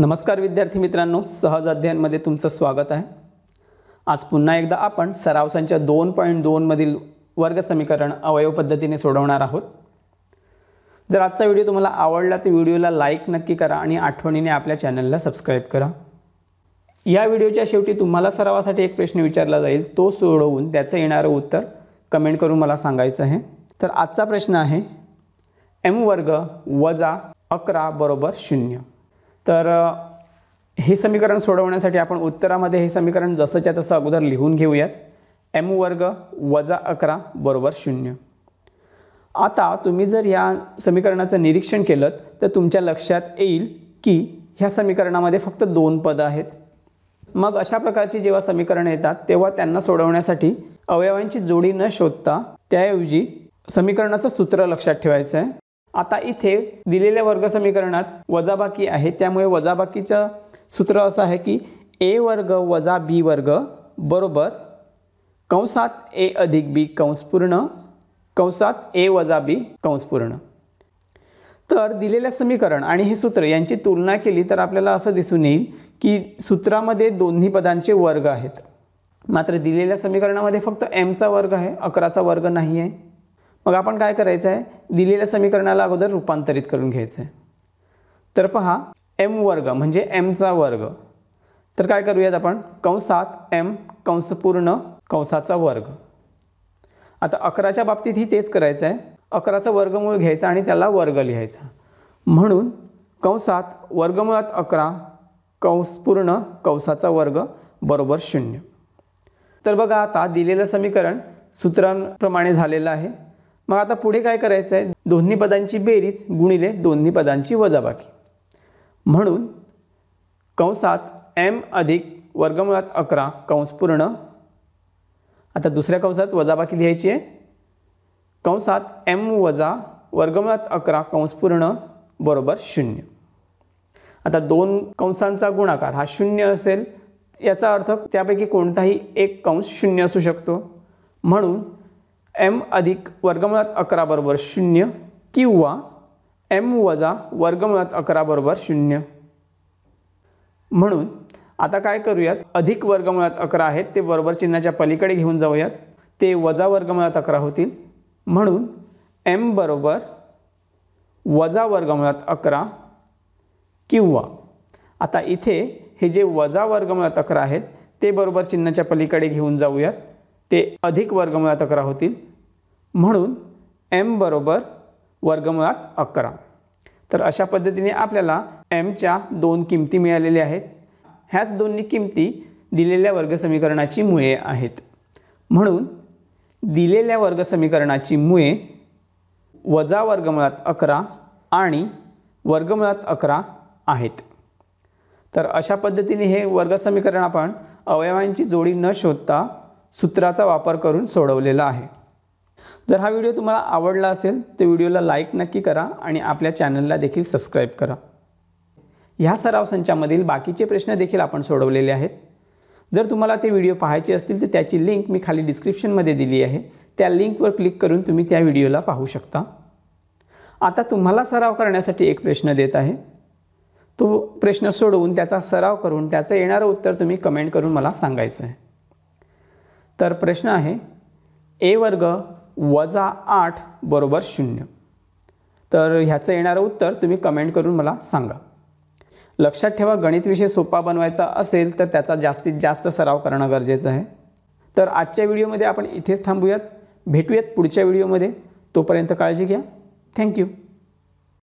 नमस्कार विद्यार्थी मित्रांनो सहज अध्ययनमध्ये तुमचं स्वागत आहे आज पुन्हा एकदा आपण सराव दोन पॉईंट दोनमधील समीकरण अवयव पद्धतीने सोडवणार आहोत जर आजचा व्हिडिओ तुम्हाला आवडला तर व्हिडिओला लाईक नक्की करा आणि आठवणीने आपल्या चॅनलला सबस्क्राईब करा या व्हिडिओच्या शेवटी तुम्हाला सरावासाठी एक प्रश्न विचारला जाईल तो सोडवून त्याचं येणारं उत्तर कमेंट करून मला सांगायचं आहे तर आजचा प्रश्न आहे एम वर्ग वजा अकरा बरोबर शून्य तर हे समीकरण सोडवण्यासाठी आपण उत्तरामध्ये हे समीकरण जसंच्या तसं अगोदर लिहून घेऊयात एम वर्ग वजा अकरा बरोबर शून्य आता तुम्ही जर या समीकरणाचं निरीक्षण केलं तर तुमच्या लक्षात येईल की ह्या समीकरणामध्ये फक्त दोन पदं आहेत मग अशा प्रकारची जेव्हा समीकरणं येतात तेव्हा त्यांना सोडवण्यासाठी अवयवांची जोडी न शोधता त्याऐवजी समीकरणाचं सूत्र लक्षात ठेवायचं आहे आता इथे दिलेल्या वर्ग समीकरणात वजाबाकी आहे त्यामुळे वजाबाकीचं सूत्र असं आहे की ए वर्ग वजा बी वर्ग बरोबर कंसात ए अधिक बी कंसपूर्ण कंसात ए वजा बी पूर्ण तर दिलेलं समीकरण आणि हे सूत्र यांची तुलना केली तर आपल्याला असं दिसून येईल की सूत्रामध्ये दोन्ही पदांचे वर्ग आहेत मात्र दिलेल्या समीकरणामध्ये फक्त एमचा वर्ग आहे अकराचा वर्ग नाही आहे मग आपण काय करायचं आहे दिलेल्या समीकरणाला अगोदर रूपांतरित करून घ्यायचं आहे तर पहा एम वर्ग म्हणजे एमचा वर्ग तर काय करूयात आपण कंसात एम कंसपूर्ण कंसाचा वर्ग आता अकराच्या बाबतीतही तेच करायचं आहे अकराचा वर्गमूळ घ्यायचा आणि त्याला वर्ग लिहायचा म्हणून कंसात वर्गमुळात अकरा कंसपूर्ण कंसाचा वर्ग बरोबर शून्य तर बघा आता दिलेलं समीकरण सूत्रांप्रमाणे झालेलं आहे मग आता पुढे काय करायचं आहे दोन्ही पदांची बेरीज गुणिले दोन्ही पदांची वजाबाकी म्हणून कंसात एम अधिक वर्गमुळात अकरा कंस पूर्ण आता दुसऱ्या कंसात वजाबाकी लिहायची आहे कंसात एम वजा वर्गमुळात अकरा कंस पूर्ण बरोबर शून्य आता दोन कंसांचा गुणाकार हा शून्य असेल याचा अर्थ त्यापैकी कोणताही एक कंस शून्य असू शकतो म्हणून एम अधिक वर्गमुळात अकरा बरोबर शून्य किंवा एम वजा वर्गमुळात अकरा बरोबर शून्य म्हणून आता काय करूयात अधिक वर्गमुळात अकरा आहेत ते बरोबर चिन्हाच्या पलीकडे घेऊन जाऊयात ते वजा वर्गमुळात अकरा होतील म्हणून एम बरोबर वजा वर्गमुळात अकरा किंवा आता इथे हे जे वजा वर्गमुळात अकरा आहेत ते बरोबर चिन्हाच्या पलीकडे घेऊन जाऊयात ते अधिक वर्गमुळात अकरा होतील म्हणून एम बरोबर वर्गमुळात अकरा तर अशा पद्धतीने आपल्याला एमच्या दोन किमती मिळालेल्या आहेत ह्याच दोन्ही किमती दिलेल्या वर्गसमीकरणाची मुळे आहेत म्हणून दिलेल्या वर्गसमीकरणाची मुळे वजा वर्गमुळात अकरा आणि वर्गमुळात अकरा आहेत तर अशा पद्धतीने हे वर्गसमीकरण आपण अवयवांची जोडी न शोधता सूत्राचा वापर करून सोडवलेला आहे जर हा व्हिडिओ तुम्हाला आवडला असेल तर व्हिडिओला लाईक नक्की करा आणि आपल्या चॅनलला देखील सबस्क्राईब करा ह्या सराव संचामधील बाकीचे प्रश्न देखील आपण सोडवलेले आहेत जर तुम्हाला ते व्हिडिओ पाहायचे असतील तर त्याची लिंक मी खाली डिस्क्रिप्शनमध्ये दिली आहे त्या लिंकवर क्लिक करून तुम्ही त्या व्हिडिओला पाहू शकता आता तुम्हाला सराव करण्यासाठी एक प्रश्न देत आहे तो प्रश्न सोडवून त्याचा सराव करून त्याचं येणारं उत्तर तुम्ही कमेंट करून मला सांगायचं आहे तर प्रश्न आहे ए वर्ग वजा आठ बरोबर शून्य तर ह्याचं येणारं उत्तर तुम्ही कमेंट करून मला सांगा लक्षात ठेवा गणित विषय सोपा बनवायचा असेल तर त्याचा जास्तीत जास्त सराव करणं गरजेचं आहे तर आजच्या व्हिडिओमध्ये आपण इथेच थांबूयात भेटूयात पुढच्या व्हिडिओमध्ये तोपर्यंत काळजी घ्या थँक्यू